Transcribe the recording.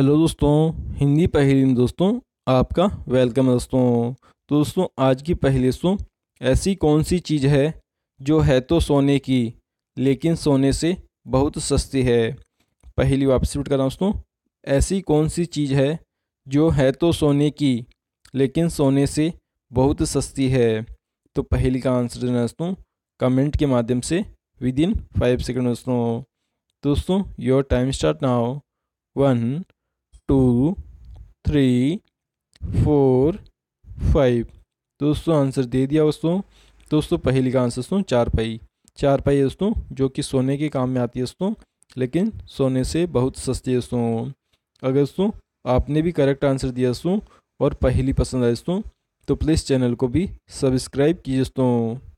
hello दोस्तों हिंदी पहेली में दोस्तों आपका वेलकम है दोस्तों तो दोस्तों आज की पहली दोस्तों ऐसी कौन सी चीज़ है जो है तो सोने की लेकिन सोने से बहुत सस्ती है पहली वापस रिपीट कर रहा हूँ दोस्तों ऐसी कौन सी चीज़ है जो है तो सोने की लेकिन सोने से बहुत सस्ती है तो पहली का आंसर देना दोस्तों कमेंट के माध्यम से विद इन फाइव सेकेंड दोस्तों तो दोस्तों your time start now one two three four five दोस्तों आंसर दे दिया दोस्तों दोस्तों पहली का आंसर दोस्तों चार पाई चार पाई दोस्तों जो कि सोने के काम में आती है दोस्तों लेकिन सोने से बहुत सस्ती है दोस्तों अगर दोस्तों आपने भी करेक्ट आंसर दिया दोस्तों और पहली पसंद आई दोस्तों तो प्लीज़ चैनल को भी सब्सक्राइब कीजिए दोस्तों